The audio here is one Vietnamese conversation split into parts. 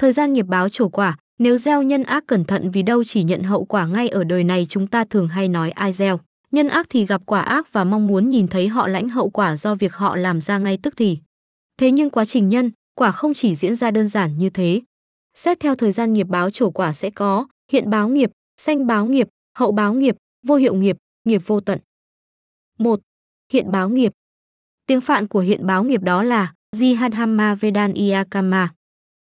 Thời gian nghiệp báo trổ quả, nếu gieo nhân ác cẩn thận vì đâu chỉ nhận hậu quả ngay ở đời này chúng ta thường hay nói ai gieo. Nhân ác thì gặp quả ác và mong muốn nhìn thấy họ lãnh hậu quả do việc họ làm ra ngay tức thì. Thế nhưng quá trình nhân, quả không chỉ diễn ra đơn giản như thế. Xét theo thời gian nghiệp báo trổ quả sẽ có hiện báo nghiệp, sanh báo nghiệp, hậu báo nghiệp, vô hiệu nghiệp, nghiệp vô tận. một Hiện báo nghiệp Tiếng Phạn của hiện báo nghiệp đó là Jihadhamma Vedan Iyakama.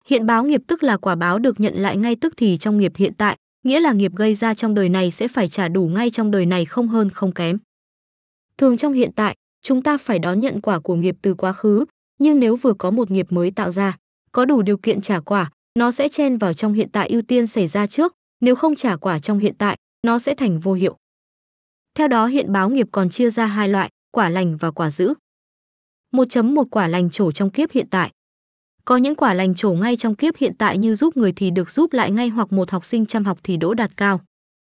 Hiện báo nghiệp tức là quả báo được nhận lại ngay tức thì trong nghiệp hiện tại, nghĩa là nghiệp gây ra trong đời này sẽ phải trả đủ ngay trong đời này không hơn không kém. Thường trong hiện tại, chúng ta phải đón nhận quả của nghiệp từ quá khứ, nhưng nếu vừa có một nghiệp mới tạo ra, có đủ điều kiện trả quả, nó sẽ chen vào trong hiện tại ưu tiên xảy ra trước, nếu không trả quả trong hiện tại, nó sẽ thành vô hiệu. Theo đó hiện báo nghiệp còn chia ra hai loại, quả lành và quả dữ. 1.1 quả lành trổ trong kiếp hiện tại. Có những quả lành trổ ngay trong kiếp hiện tại như giúp người thì được giúp lại ngay hoặc một học sinh chăm học thì đỗ đạt cao.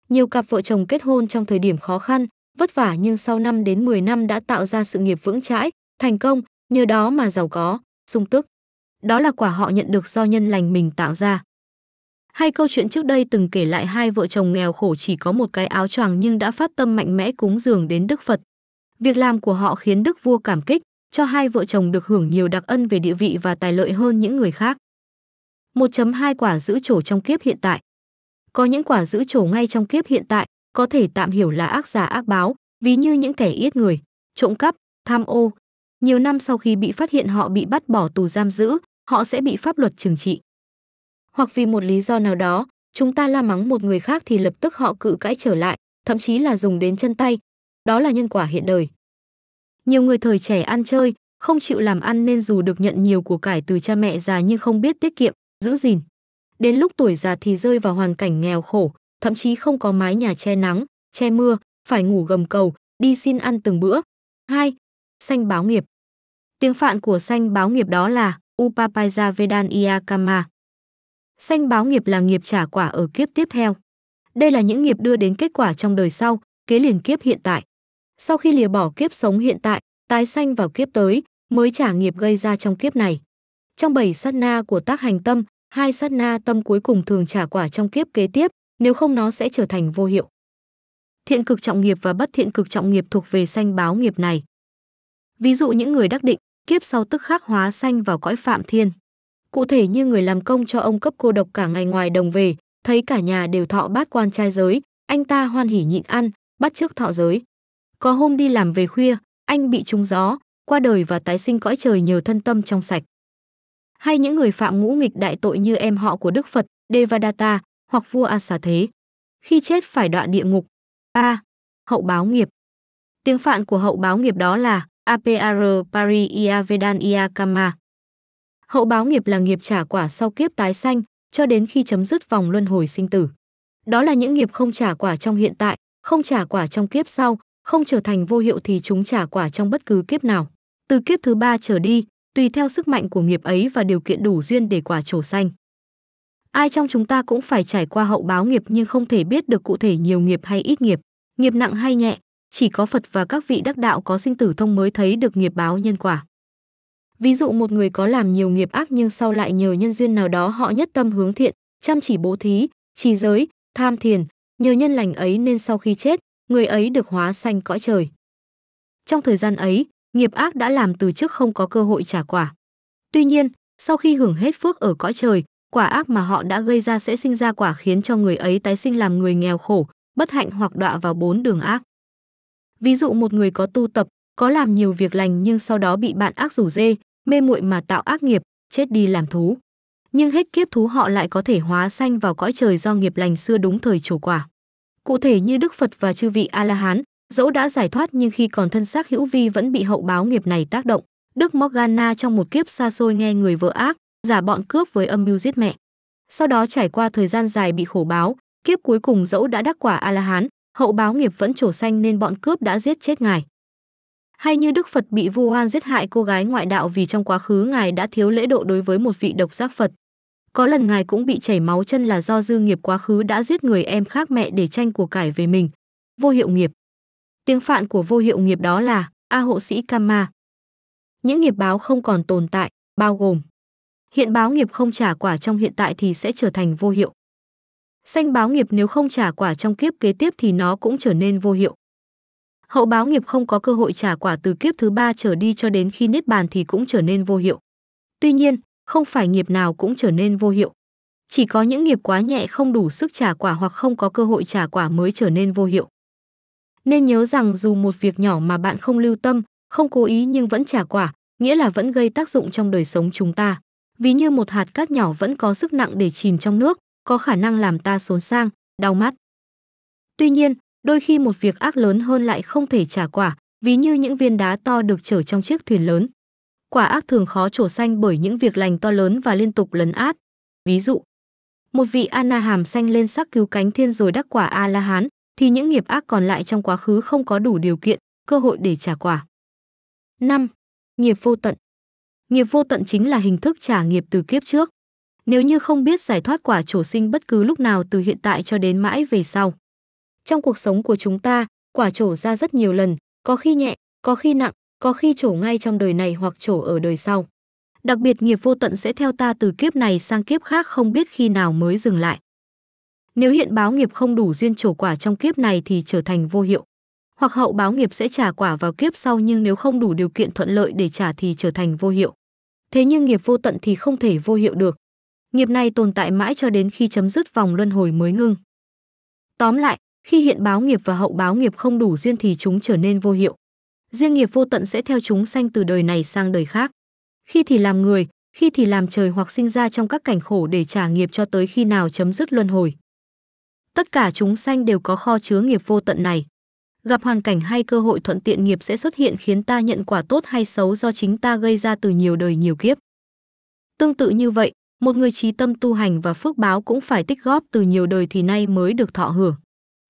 Nhiều cặp vợ chồng kết hôn trong thời điểm khó khăn, vất vả nhưng sau 5 đến 10 năm đã tạo ra sự nghiệp vững chãi, thành công, nhờ đó mà giàu có, sung túc. Đó là quả họ nhận được do nhân lành mình tạo ra. Hay câu chuyện trước đây từng kể lại hai vợ chồng nghèo khổ chỉ có một cái áo choàng nhưng đã phát tâm mạnh mẽ cúng dường đến Đức Phật. Việc làm của họ khiến Đức vua cảm kích, cho hai vợ chồng được hưởng nhiều đặc ân về địa vị và tài lợi hơn những người khác. 1.2 Quả giữ chỗ trong kiếp hiện tại Có những quả giữ chỗ ngay trong kiếp hiện tại, có thể tạm hiểu là ác giả ác báo, ví như những kẻ ít người, trộm cắp, tham ô. Nhiều năm sau khi bị phát hiện họ bị bắt bỏ tù giam giữ, họ sẽ bị pháp luật trừng trị. Hoặc vì một lý do nào đó, chúng ta la mắng một người khác thì lập tức họ cự cãi trở lại, thậm chí là dùng đến chân tay. Đó là nhân quả hiện đời. Nhiều người thời trẻ ăn chơi, không chịu làm ăn nên dù được nhận nhiều của cải từ cha mẹ già nhưng không biết tiết kiệm, giữ gìn. Đến lúc tuổi già thì rơi vào hoàn cảnh nghèo khổ, thậm chí không có mái nhà che nắng, che mưa, phải ngủ gầm cầu, đi xin ăn từng bữa. 2. Sanh báo nghiệp Tiếng phạn của sanh báo nghiệp đó là Upapaya Vedan Iyakama. Sanh báo nghiệp là nghiệp trả quả ở kiếp tiếp theo. Đây là những nghiệp đưa đến kết quả trong đời sau, kế liền kiếp hiện tại sau khi lìa bỏ kiếp sống hiện tại, tái sanh vào kiếp tới, mới trả nghiệp gây ra trong kiếp này. Trong bảy sát na của tác hành tâm, hai sát na tâm cuối cùng thường trả quả trong kiếp kế tiếp, nếu không nó sẽ trở thành vô hiệu. Thiện cực trọng nghiệp và bất thiện cực trọng nghiệp thuộc về sanh báo nghiệp này. Ví dụ những người đắc định, kiếp sau tức khắc hóa sanh vào cõi phạm thiên. Cụ thể như người làm công cho ông cấp cô độc cả ngày ngoài đồng về, thấy cả nhà đều thọ bát quan trai giới, anh ta hoan hỉ nhịn ăn, bắt trước thọ giới. Có hôm đi làm về khuya, anh bị trúng gió, qua đời và tái sinh cõi trời nhờ thân tâm trong sạch. Hay những người phạm ngũ nghịch đại tội như em họ của Đức Phật, Devadatta hoặc vua A Xà Thế. Khi chết phải đọa địa ngục. A. À, hậu báo nghiệp. Tiếng phạn của hậu báo nghiệp đó là APR Pari Iavedan Iakama. Hậu báo nghiệp là nghiệp trả quả sau kiếp tái sanh cho đến khi chấm dứt vòng luân hồi sinh tử. Đó là những nghiệp không trả quả trong hiện tại, không trả quả trong kiếp sau, không trở thành vô hiệu thì chúng trả quả trong bất cứ kiếp nào. Từ kiếp thứ ba trở đi, tùy theo sức mạnh của nghiệp ấy và điều kiện đủ duyên để quả trổ xanh. Ai trong chúng ta cũng phải trải qua hậu báo nghiệp nhưng không thể biết được cụ thể nhiều nghiệp hay ít nghiệp, nghiệp nặng hay nhẹ, chỉ có Phật và các vị đắc đạo có sinh tử thông mới thấy được nghiệp báo nhân quả. Ví dụ một người có làm nhiều nghiệp ác nhưng sau lại nhờ nhân duyên nào đó họ nhất tâm hướng thiện, chăm chỉ bố thí, trì giới, tham thiền, nhờ nhân lành ấy nên sau khi chết, người ấy được hóa sanh cõi trời. Trong thời gian ấy, nghiệp ác đã làm từ trước không có cơ hội trả quả. Tuy nhiên, sau khi hưởng hết phước ở cõi trời, quả ác mà họ đã gây ra sẽ sinh ra quả khiến cho người ấy tái sinh làm người nghèo khổ, bất hạnh hoặc đọa vào bốn đường ác. Ví dụ một người có tu tập, có làm nhiều việc lành nhưng sau đó bị bạn ác rủ dê, mê muội mà tạo ác nghiệp, chết đi làm thú. Nhưng hết kiếp thú họ lại có thể hóa sanh vào cõi trời do nghiệp lành xưa đúng thời trổ quả. Cụ thể như Đức Phật và chư vị A-la-hán, dẫu đã giải thoát nhưng khi còn thân xác hữu vi vẫn bị hậu báo nghiệp này tác động. Đức Morgana trong một kiếp xa xôi nghe người vợ ác, giả bọn cướp với âm mưu giết mẹ. Sau đó trải qua thời gian dài bị khổ báo, kiếp cuối cùng dẫu đã đắc quả A-la-hán, hậu báo nghiệp vẫn trổ xanh nên bọn cướp đã giết chết ngài. Hay như Đức Phật bị Vu Hoan giết hại cô gái ngoại đạo vì trong quá khứ ngài đã thiếu lễ độ đối với một vị độc giác Phật, có lần ngài cũng bị chảy máu chân là do dư nghiệp quá khứ đã giết người em khác mẹ để tranh của cải về mình. Vô hiệu nghiệp. Tiếng phạn của vô hiệu nghiệp đó là A hộ sĩ Kama. Những nghiệp báo không còn tồn tại, bao gồm hiện báo nghiệp không trả quả trong hiện tại thì sẽ trở thành vô hiệu. Xanh báo nghiệp nếu không trả quả trong kiếp kế tiếp thì nó cũng trở nên vô hiệu. Hậu báo nghiệp không có cơ hội trả quả từ kiếp thứ ba trở đi cho đến khi niết bàn thì cũng trở nên vô hiệu. Tuy nhiên, không phải nghiệp nào cũng trở nên vô hiệu. Chỉ có những nghiệp quá nhẹ không đủ sức trả quả hoặc không có cơ hội trả quả mới trở nên vô hiệu. Nên nhớ rằng dù một việc nhỏ mà bạn không lưu tâm, không cố ý nhưng vẫn trả quả, nghĩa là vẫn gây tác dụng trong đời sống chúng ta. Ví như một hạt cát nhỏ vẫn có sức nặng để chìm trong nước, có khả năng làm ta xốn sang, đau mắt. Tuy nhiên, đôi khi một việc ác lớn hơn lại không thể trả quả, ví như những viên đá to được chở trong chiếc thuyền lớn quả ác thường khó trổ xanh bởi những việc lành to lớn và liên tục lấn át. Ví dụ, một vị Anna hàm xanh lên sắc cứu cánh thiên rồi đắc quả A-la-hán, thì những nghiệp ác còn lại trong quá khứ không có đủ điều kiện, cơ hội để trả quả. 5. Nghiệp vô tận Nghiệp vô tận chính là hình thức trả nghiệp từ kiếp trước. Nếu như không biết giải thoát quả trổ sinh bất cứ lúc nào từ hiện tại cho đến mãi về sau. Trong cuộc sống của chúng ta, quả trổ ra rất nhiều lần, có khi nhẹ, có khi nặng, có khi trổ ngay trong đời này hoặc trổ ở đời sau. Đặc biệt nghiệp vô tận sẽ theo ta từ kiếp này sang kiếp khác không biết khi nào mới dừng lại. Nếu hiện báo nghiệp không đủ duyên trổ quả trong kiếp này thì trở thành vô hiệu. Hoặc hậu báo nghiệp sẽ trả quả vào kiếp sau nhưng nếu không đủ điều kiện thuận lợi để trả thì trở thành vô hiệu. Thế nhưng nghiệp vô tận thì không thể vô hiệu được. Nghiệp này tồn tại mãi cho đến khi chấm dứt vòng luân hồi mới ngưng. Tóm lại, khi hiện báo nghiệp và hậu báo nghiệp không đủ duyên thì chúng trở nên vô hiệu riêng nghiệp vô tận sẽ theo chúng sanh từ đời này sang đời khác. Khi thì làm người, khi thì làm trời hoặc sinh ra trong các cảnh khổ để trả nghiệp cho tới khi nào chấm dứt luân hồi. Tất cả chúng sanh đều có kho chứa nghiệp vô tận này. Gặp hoàn cảnh hay cơ hội thuận tiện nghiệp sẽ xuất hiện khiến ta nhận quả tốt hay xấu do chính ta gây ra từ nhiều đời nhiều kiếp. Tương tự như vậy, một người trí tâm tu hành và phước báo cũng phải tích góp từ nhiều đời thì nay mới được thọ hưởng.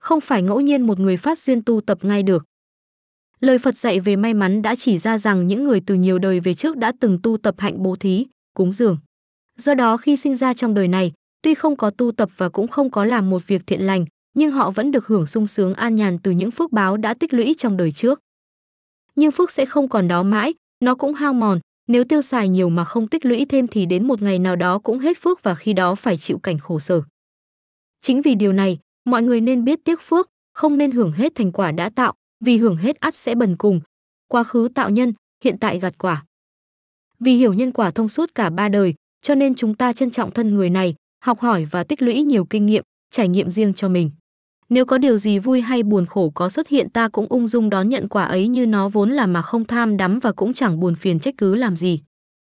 Không phải ngẫu nhiên một người phát duyên tu tập ngay được. Lời Phật dạy về may mắn đã chỉ ra rằng những người từ nhiều đời về trước đã từng tu tập hạnh bố thí, cúng dường. Do đó khi sinh ra trong đời này, tuy không có tu tập và cũng không có làm một việc thiện lành, nhưng họ vẫn được hưởng sung sướng an nhàn từ những phước báo đã tích lũy trong đời trước. Nhưng phước sẽ không còn đó mãi, nó cũng hao mòn, nếu tiêu xài nhiều mà không tích lũy thêm thì đến một ngày nào đó cũng hết phước và khi đó phải chịu cảnh khổ sở. Chính vì điều này, mọi người nên biết tiếc phước, không nên hưởng hết thành quả đã tạo, vì hưởng hết ắt sẽ bần cùng quá khứ tạo nhân hiện tại gặt quả vì hiểu nhân quả thông suốt cả ba đời cho nên chúng ta trân trọng thân người này học hỏi và tích lũy nhiều kinh nghiệm trải nghiệm riêng cho mình nếu có điều gì vui hay buồn khổ có xuất hiện ta cũng ung dung đón nhận quả ấy như nó vốn là mà không tham đắm và cũng chẳng buồn phiền trách cứ làm gì